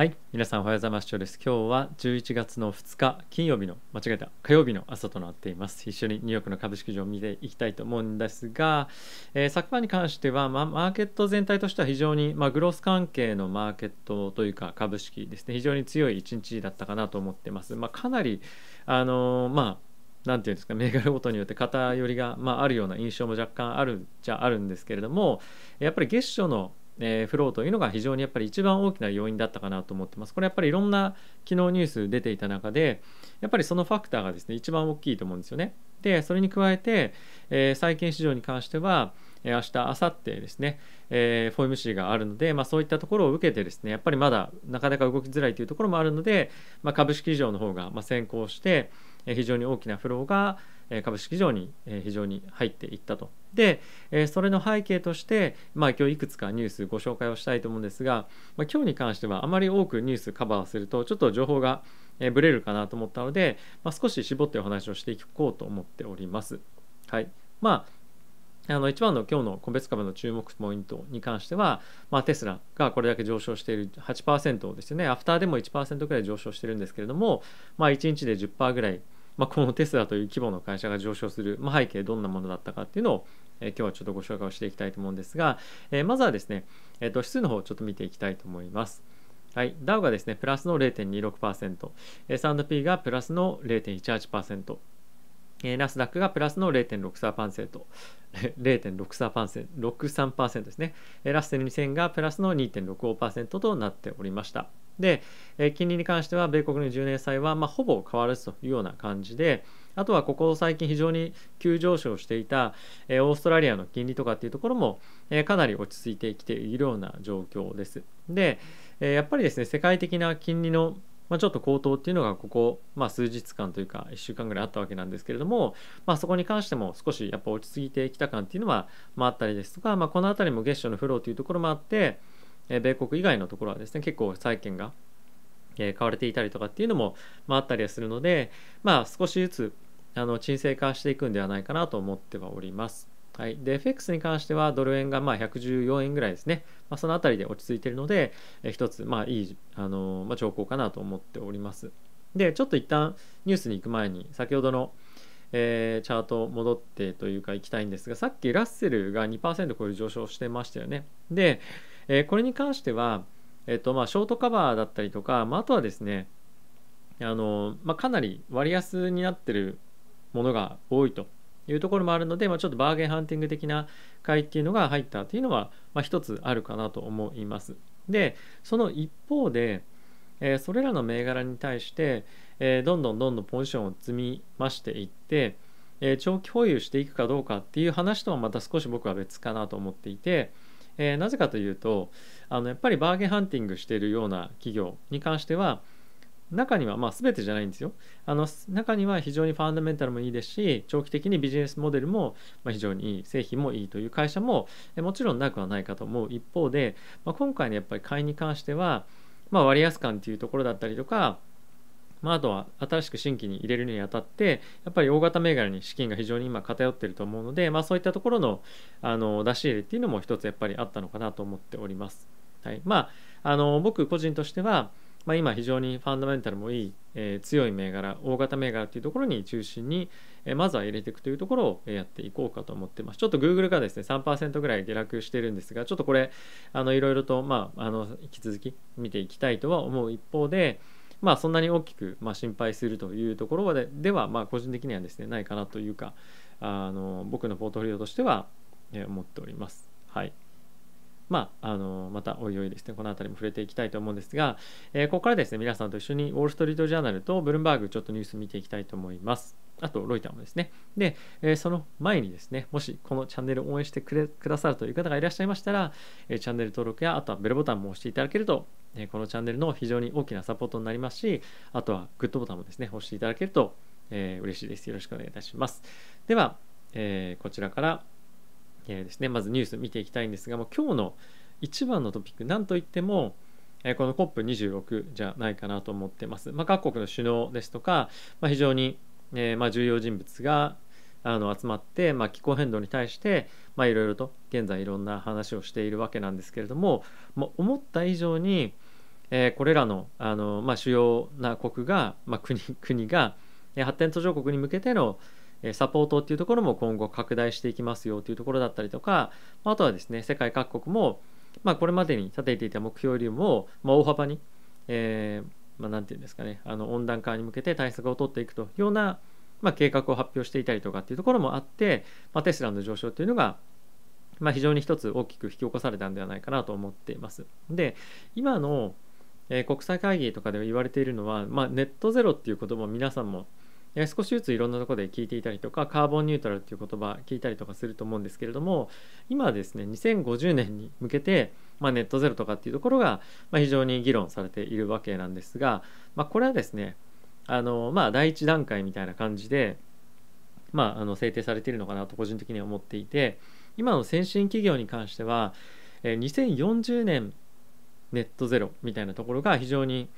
はい、皆さんおはようございます。今日は11月の2日金曜日の間違えた火曜日の朝となっています。一緒にニューヨークの株式市を見ていきたいと思うんですが、えー、昨晩に関しては、まあ、マーケット全体としては非常に、まあ、グロース関係のマーケットというか株式ですね、非常に強い一日だったかなと思ってます。まあ、かなり、あのー、まあ何て言うんですか銘柄ごとによって偏りが、まあ、あるような印象も若干あるじゃあるんですけれどもやっぱり月初のえー、フローというのが非常にやっぱり一番大きな要因だったかなと思ってます。これやっぱりいろんな昨日ニュース出ていた中でやっぱりそのファクターがですね一番大きいと思うんですよね。でそれに加えて、えー、債券市場に関しては明日、明後日ですね、えー、FOMC があるので、まあ、そういったところを受けてですね、やっぱりまだなかなか動きづらいというところもあるので、まあ、株式市場の方が先行して、非常に大きなフローが株式市場に非常に入っていったと。で、それの背景として、まあ今日いくつかニュースご紹介をしたいと思うんですが、まあ、今日に関してはあまり多くニュースカバーすると、ちょっと情報がブレるかなと思ったので、まあ、少し絞ってお話をしていこうと思っております。はい。まああの一番の今日の個別株の注目ポイントに関しては、まあ、テスラがこれだけ上昇している8%ですよね、アフターでも1%くらい上昇してるんですけれども、まあ、1日で10%ぐらいまあ、このテスラという規模の会社が上昇する、まあ、背景どんなものだったかっていうのを、え今日はちょっとご紹介をしていきたいと思うんですが、えまずはですね、えー、と指数の方をちょっと見ていきたいと思います。はい、ダウがですね、プラスの0.26%、S&P がプラスの0.18%、えー、ナスダックがプラスの0.63%、0.63% ですね。ラスセル2000がプラスの2.65%となっておりました。で、え金利に関しては米国の10年債は、まあ、ほぼ変わらずというような感じで、あとはここ最近非常に急上昇していた、えオーストラリアの金利とかっていうところも、えかなり落ち着いてきているような状況です。で、えやっぱりですね、世界的な金利のまあ、ちょっと高騰っていうのがここ、まあ、数日間というか1週間ぐらいあったわけなんですけれども、まあ、そこに関しても少しやっぱ落ち着いてきた感っていうのは、まあ、あったりですとか、まあ、この辺りも月初のフローというところもあって、え米国以外のところはですね結構債券が、え買われていたりとかっていうのも、まあ、ったりはするので、まあ、少しずつあの沈静化していくんではないかなと思ってはおります。はい、で FX に関してはドル円がまあ114円ぐらいですね、まあ、その辺りで落ち着いているので、え一つまあいい、あのまあ、兆候かなと思っております。でちょっと一旦ニュースに行く前に先ほどの、えー、チャート戻ってというか行きたいんですがさっきラッセルが2%超える上昇してましたよね。でえー、これに関しては、えっとまあ、ショートカバーだったりとか、まあ、あとはですねあの、まあ、かなり割安になってるものが多いというところもあるので、まあ、ちょっとバーゲンハンティング的な買いっていうのが入ったというのは、まあ、一つあるかなと思います。でその一方で、えー、それらの銘柄に対して、えー、どんどんどんどんポジションを積み増していって、え長期保有していくかどうかっていう話とはまた少し僕は別かなと思っていて、えー、なぜかというとあのやっぱりバーゲンハンティングしているような企業に関しては中には、まあ、全てじゃないんですよあの中には非常にファンダメンタルもいいですし長期的にビジネスモデルも非常にいい製品もいいという会社ももちろんなくはないかと思う一方で、まあ、今回のやっぱり買いに関しては、まあ、割安感というところだったりとかまあ、あとは新しく新規に入れるにあたってやっぱり大型銘柄に資金が非常に今偏ってると思うので、まあ、そういったところのあの出し入れっていうのも一つやっぱりあったのかなと思っております。はい、まああの僕個人としては、まあ、今非常にファンダメンタルもいい、えー、強い銘柄大型銘柄っていうところに中心に、えー、まずは入れていくというところをやっていこうかと思ってますちょっと Google がですね3%ぐらい下落してるんですがちょっとこれいろいろと、まあ、あの引き続き見ていきたいとは思う一方でまあ、そんなに大きく、まあ、心配するというところででは、まあ、個人的にはですねないかなというかあの僕のポートフォリオとしては、え思っております。はいまあ、あのまたおいおいですね、この辺りも触れていきたいと思うんですが、えー、ここからですね、皆さんと一緒にウォール・ストリート・ジャーナルとブルンバーグ、ちょっとニュース見ていきたいと思います。あと、ロイターもですね。で、えー、その前にですね、もしこのチャンネルを応援してくれくださるという方がいらっしゃいましたら、えー、チャンネル登録や、あとはベルボタンも押していただけるとえこのチャンネルの非常に大きなサポートになりますし、あとはグッドボタンもですね、押していただけると、え嬉しいです。よろしくお願いいたします。では、えこちらから、えですね、まずニュース見ていきたいんですが、もう今日の一番のトピック、なんといっても、えこの COP26 じゃないかなと思ってます。まあ、各国の首脳ですとか、まあ、非常に、えまあ、重要人物が、あの集まって、まあ、気候変動に対して、まあ、いろいろと現在いろんな話をしているわけなんですけれども、まあ、思った以上に、えー、これらのあの、まあ、主要な国が、まあ、国国が発展途上国に向けてのサポートっていうところも今後拡大していきますよというところだったりとかあとはですね世界各国も、まあ、これまでに立てていた目標よりも、まあ、大幅に、えーまあ、なんていうんですかねあの温暖化に向けて対策を取っていくというようなまあ、計画を発表していたりとかっていうところもあって、まあ、テスラの上昇というのが、まあ、非常に一つ大きく引き起こされたんではないかなと思っています。で今の、えー、国際会議とかで言われているのは、まあ、ネットゼロっていう言葉を皆さんもえ少しずついろんなところで聞いていたりとかカーボンニュートラルっていう言葉聞いたりとかすると思うんですけれども今はですね2050年に向けて、まあ、ネットゼロとかっていうところが、まあ、非常に議論されているわけなんですが、まあ、これはですねあのまあ第一段階みたいな感じで、まあ、あの制定されているのかなと個人的には思っていて今の先進企業に関しては、え2040年ネットゼロみたいなところが非常に、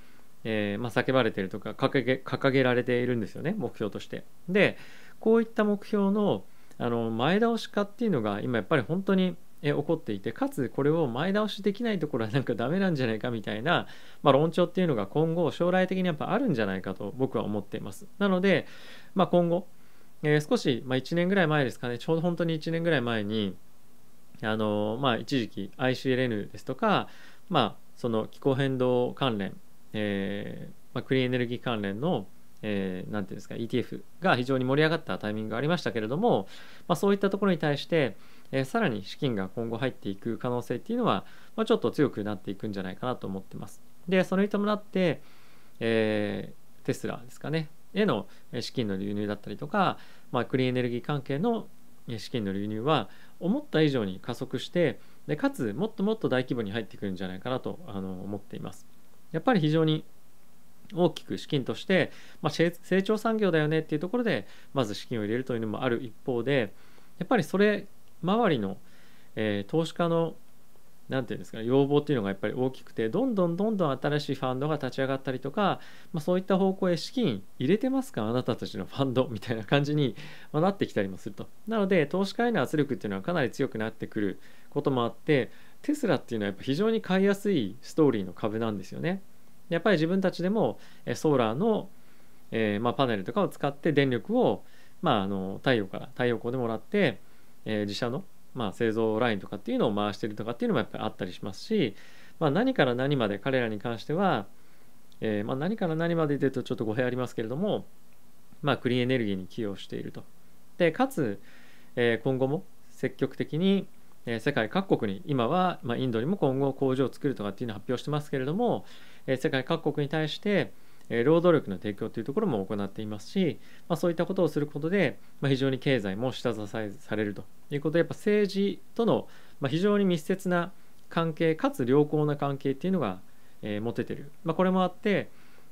えー、まあ、叫ばれてるとか掲げ掲げられているんですよね目標として。でこういった目標のあの前倒し化っていうのが今やっぱり本当にえ起こっていてかつこれを前倒しできないところはなんかダメなんじゃないかみたいな、まあ、論調っていうのが今後将来的にやっぱあるんじゃないかと僕は思っていますなので、まあ、今後、えー、少し、まあ、1年ぐらい前ですかねちょうど本当に1年ぐらい前にあのまあ一時期 ICLN ですとかまあその気候変動関連、えー、まあ、クリーンエネルギー関連のえー、ていうんですか ETF が非常に盛り上がったタイミングがありましたけれども、まあ、そういったところに対して、えさらに資金が今後入っていく可能性っていうのは、まあ、ちょっと強くなっていくんじゃないかなと思ってます。で、それに伴って、えー、テスラですかね、への資金の流入だったりとか、まあ、クリーンエネルギー関係の資金の流入は思った以上に加速してでかつもっともっと大規模に入ってくるんじゃないかなとあの思っていますやっぱり非常に大きく資金として、まあ、成長産業だよねっていうところでまず資金を入れるというのもある一方でやっぱりそれ周りの、えー、投資家の何て言うんですか要望っていうのがやっぱり大きくてどんどんどんどん新しいファンドが立ち上がったりとか、まあ、そういった方向へ資金入れてますかあなたたちのファンドみたいな感じに、まなってきたりもするとなので投資家への圧力っていうのはかなり強くなってくることもあってテスラっていうのはやっぱ非常に買いやすいストーリーの株なんですよねやっぱり自分たちでもソーラーの、えー、まあ、パネルとかを使って電力を、まあ、あの太陽から太陽光でもらってえー、自社の、まあ、製造ラインとかっていうのを回してるとかっていうのもやっぱりあったりしますし、まあ、何から何まで彼らに関しては、えー、まあ、何から何まででとちょっと語弊ありますけれども、まあ、クリーンエネルギーに寄与していると。でかつ、えー、今後も積極的に、え世界各国に今は、まあ、インドにも今後工場を作るとかっていうのを発表してますけれども、え世界各国に対して、え労働力の提供というところも行っていますし、まあ、そういったことをすることで、まあ、非常に経済も下支えされるということでやっぱ政治との、ま非常に密接な関係かつ良好な関係っていうのが、え持ててる、まあ、これもあって、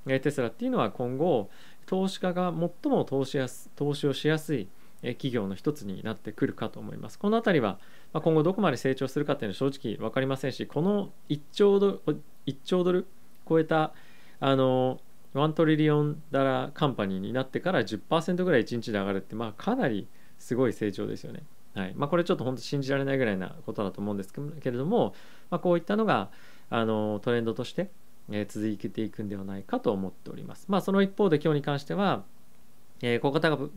えテスラっていうのは今後投資家が最も投資やす投資をしやすい企業の一つになってくるかと思います。この辺りは、ま今後どこまで成長するかっていうのは正直分かりませんし、この1兆ドル ,1 兆ドル超えたあの1トリリオンダラーカンパニーになってから10%ぐらい1日で上がるって、まあ、かなりすごい成長ですよね。はいまあ、これちょっと本当信じられないぐらいなことだと思うんですけれども、まあ、こういったのがあのトレンドとして、え続けていくんではないかと思っております。まあ、その一方で今日に関しては、え小型株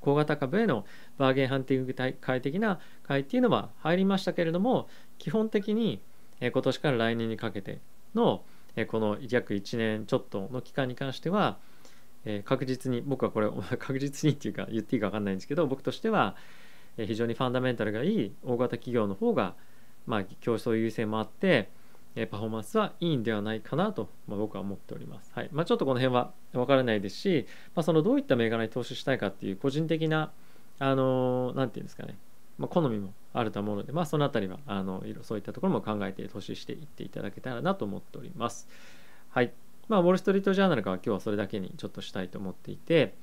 小型株へのバーゲンハンティング会的な会っていうのは入りましたけれども基本的に、え今年から来年にかけての、えこの約1年ちょっとの期間に関しては、え確実に僕はこれ 確実にっていうか言っていいか分かんないんですけど僕としては、え非常にファンダメンタルがいい大型企業の方が、まあ、競争優先もあって、えパフォーマンスはいいんではないかなと、まあ、僕は思っております。はいまあ、ちょっとこの辺は分からないですし、まあ、そのどういった銘柄に投資したいかっていう個人的な、あのー、て言うんですかねまあ、好みもあると思うので、まあ、その辺りはあのそういったところも考えて投資していっていただけたらなと思っております。はい。まあ、ウォール・ストリート・ジャーナルから今日はそれだけにちょっとしたいと思っていて、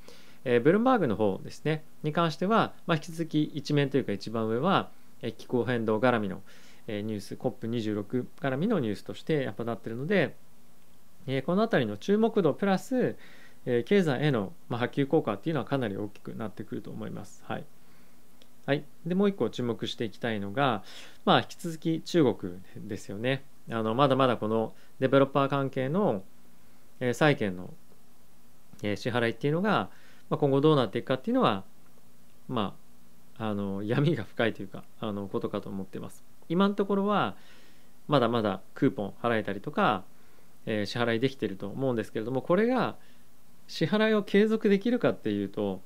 えー、ブルンバーグの方ですね、に関しては、まあ、引き続き一面というか一番上は、えー、気候変動絡みの、えー、ニュース、COP26 絡みのニュースとしてやっぱなってるので、えー、この辺りの注目度プラス、えー、経済への、まあ、波及効果っていうのはかなり大きくなってくると思います。はい。はい、でもう一個注目していきたいのが、まあ、引き続き中国ですよねあのまだまだこのデベロッパー関係の、えー、債券の、えー、支払いっていうのが、まあ、今後どうなっていくかっていうのは、まあ、あの闇が深いというかあのことかと思ってます今のところはまだまだクーポン払えたりとか、えー、支払いできてると思うんですけれどもこれが支払いを継続できるかっていうと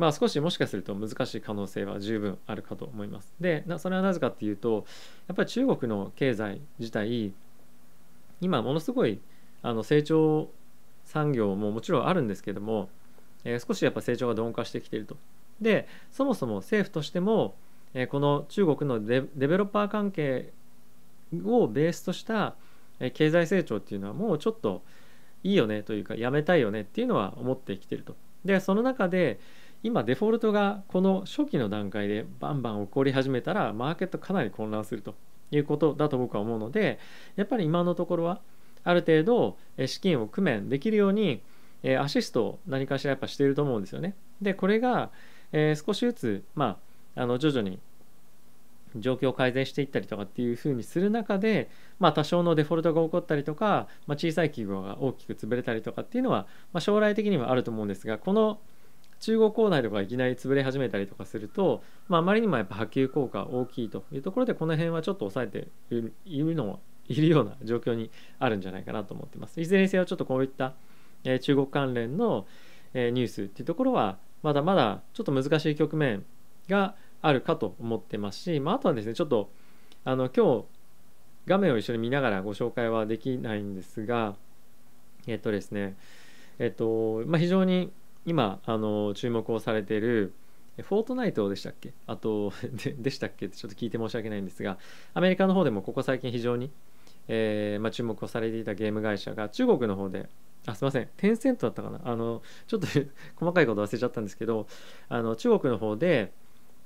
まあ、少しもしかすると難しい可能性は十分あるかと思います。でそれはなぜかっていうとやっぱり中国の経済自体今ものすごいあの成長産業ももちろんあるんですけども、えー、少しやっぱ成長が鈍化してきていると。でそもそも政府としても、えー、この中国のデベロッパー関係をベースとした経済成長っていうのはもうちょっといいよねというかやめたいよねっていうのは思ってきてると。でその中で今デフォルトがこの初期の段階でバンバン起こり始めたらマーケットかなり混乱するということだと僕は思うのでやっぱり今のところはある程度資金を工面できるようにアシストを何かしらやっぱしていると思うんですよね。でこれが少しずつまああの徐々に状況を改善していったりとかっていうふうにする中で、まあ、多少のデフォルトが起こったりとか、まあ、小さい企業が大きく潰れたりとかっていうのは、まあ、将来的にはあると思うんですがこの中国構内とかいきなり潰れ始めたりとかすると、まあ、あまりにもやっぱ波及効果大きいというところでこの辺はちょっと抑えているのいるような状況にあるんじゃないかなと思ってます。いずれにせよちょっとこういった、え中国関連の、えニュースっていうところはまだまだちょっと難しい局面があるかと思ってますし、まあ、あとはですねちょっとあの今日画面を一緒に見ながらご紹介はできないんですがえっとですねえっとまあ、非常に今あの注目をされているフォートナイトでしたっけあと で、でしたっけってちょっと聞いて申し訳ないんですが、アメリカの方でもここ最近非常に、えー、まあ、注目をされていたゲーム会社が中国の方で、あ、すいません、テンセントだったかなあの、ちょっと 細かいこと忘れちゃったんですけど、あの中国の方で、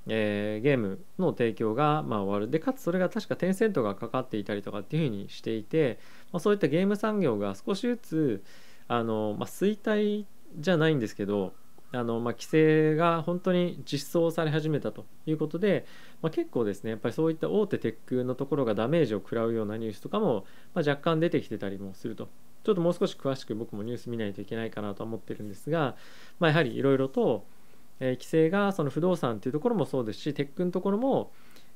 えー、ゲームの提供が、まあ、終わる。で、かつそれが確かテンセントがかかっていたりとかっていうふうにしていて、まあ、そういったゲーム産業が少しずつ、あのまあ、衰退じゃないんですけどあの、まあ、規制が本当に実装され始めたということで、まあ、結構ですねやっぱりそういった大手テックのところがダメージを食らうようなニュースとかも、まあ、若干出てきてたりもするとちょっともう少し詳しく僕もニュース見ないといけないかなと思ってるんですが、まあ、やはりいろいろと、えー、規制がその不動産っていうところもそうですしテックのところも、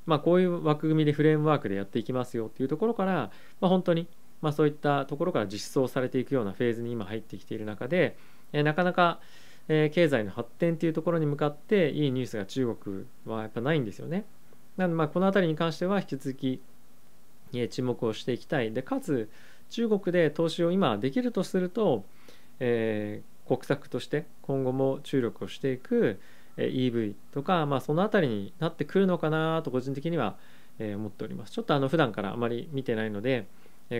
まあ、こういう枠組みでフレームワークでやっていきますよっていうところから、まあ、本当に、まあ、そういったところから実装されていくようなフェーズに今入ってきている中で、えなかなか、え経済の発展というところに向かっていいニュースが中国はやっぱないんですよね。なのでまあこの辺りに関しては引き続き、え注目をしていきたいでかつ中国で投資を今できるとすると、えー、国策として今後も注力をしていく EV とか、まあ、その辺りになってくるのかなと個人的には思っておりますちょっとあの普段からあまり見てないので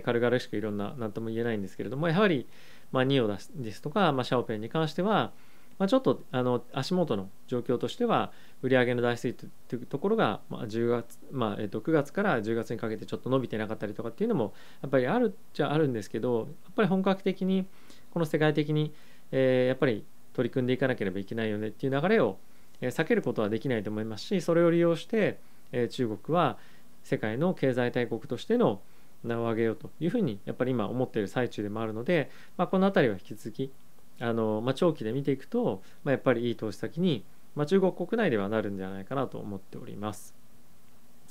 軽々しくいろんな何とも言えないんですけれどもやはりまあ、ニオですとか、まあ、シャオペンに関しては、まあ、ちょっとあの足元の状況としては売上の台数というところが、まあ、10月、まあえと9月から10月にかけてちょっと伸びてなかったりとかっていうのもやっぱりあるっちゃあるんですけどやっぱり本格的にこの世界的に、えー、やっぱり取り組んでいかなければいけないよねっていう流れを、え避けることはできないと思いますしそれを利用して、えー、中国は世界の経済大国としての、名を上げようというふうにやっぱり今思っている最中でもあるので、まあ、この辺りは引き続きあの、まあ、長期で見ていくと、まあ、やっぱりいい投資先に、まあ、中国国内ではなるんじゃないかなと思っております。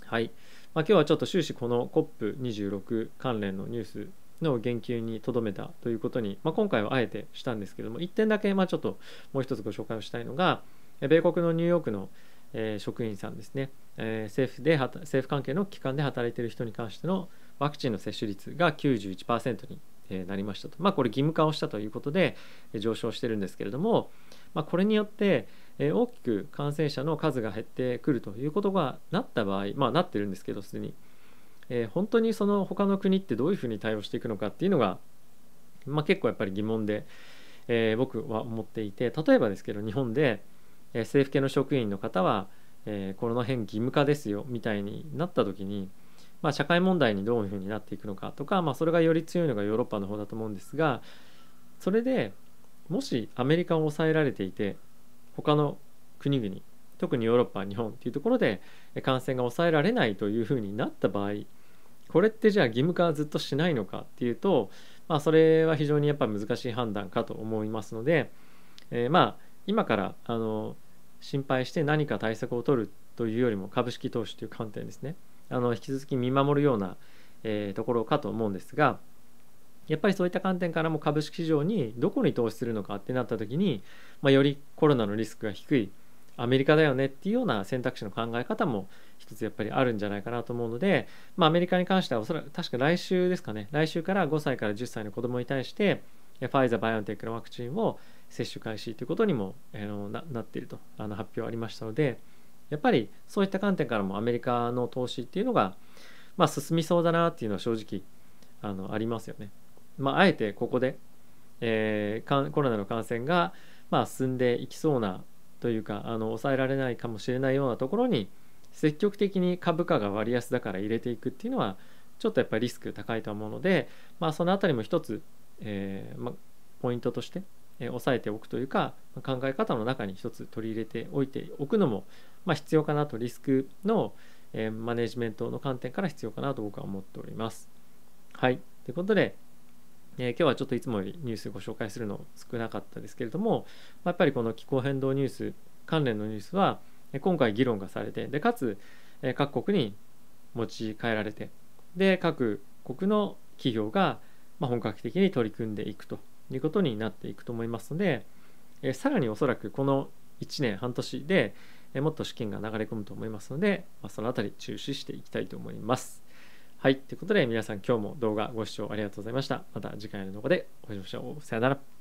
はい、まあ、今日はちょっと終始この COP26 関連のニュースの言及にとどめたということに、まあ、今回はあえてしたんですけども1点だけまあちょっともう一つご紹介をしたいのが米国のニューヨークのえ職員さんですね、え政府で政府関係の機関で働いている人に関してのワクチンの接種率が91%になりましたと、まあ、これ義務化をしたということで上昇してるんですけれども、まあ、これによって大きく感染者の数が減ってくるということがなった場合、まあ、なってるんですけどすでに、えー、本当にその他の国ってどういうふうに対応していくのかっていうのが、まあ、結構やっぱり疑問で、えー、僕は思っていて例えばですけど日本で、え政府系の職員の方は、えの辺義務化ですよみたいになった時にまあ、社会問題にどういうふうになっていくのかとか、まあ、それがより強いのがヨーロッパの方だと思うんですがそれでもしアメリカを抑えられていて他の国々特にヨーロッパ日本っていうところで感染が抑えられないというふうになった場合これってじゃあ義務化はずっとしないのかっていうと、まあ、それは非常にやっぱ難しい判断かと思いますので、えー、まあ今からあの心配して何か対策を取るというよりも株式投資という観点ですね。あの引き続き見守るような、えー、ところかと思うんですがやっぱりそういった観点からも株式市場にどこに投資するのかってなった時に、まあ、よりコロナのリスクが低いアメリカだよねっていうような選択肢の考え方も一つやっぱりあるんじゃないかなと思うので、まあ、アメリカに関してはおそらく確か来週ですかね来週から5歳から10歳の子どもに対してファイザーバイオンテックのワクチンを接種開始ということにも、ななっているとあの発表ありましたので、やっぱりそういった観点からもアメリカの投資っていうのが、まあ、進みそうだなっていうのは正直あのありますよね。まあ、あえてここで、えー、コロナの感染が、まあ、進んでいきそうなというかあの抑えられないかもしれないようなところに積極的に株価が割安だから入れていくっていうのはちょっとやっぱりリスク高いと思うので、まあ、その辺りも一つ、えーまあ、ポイントとして押さえておくというか考え方の中に一つ取り入れておいておくのも、まあ、必要かなとリスクのマネジメントの観点から必要かなと僕は思っております。はい。ということで、えー、今日はちょっといつもよりニュースご紹介するの少なかったですけれども、やっぱりこの気候変動ニュース関連のニュースは今回議論がされてでかつ各国に持ち帰られてで各国の企業が本格的に取り組んでいくということになっていくと思いますので、えさらにおそらくこの1年半年で、えもっと資金が流れ込むと思いますので、まその辺り注視していきたいと思います。はい。ということで皆さん今日も動画ご視聴ありがとうございました。また次回の動画でお会いしましょう。さよなら。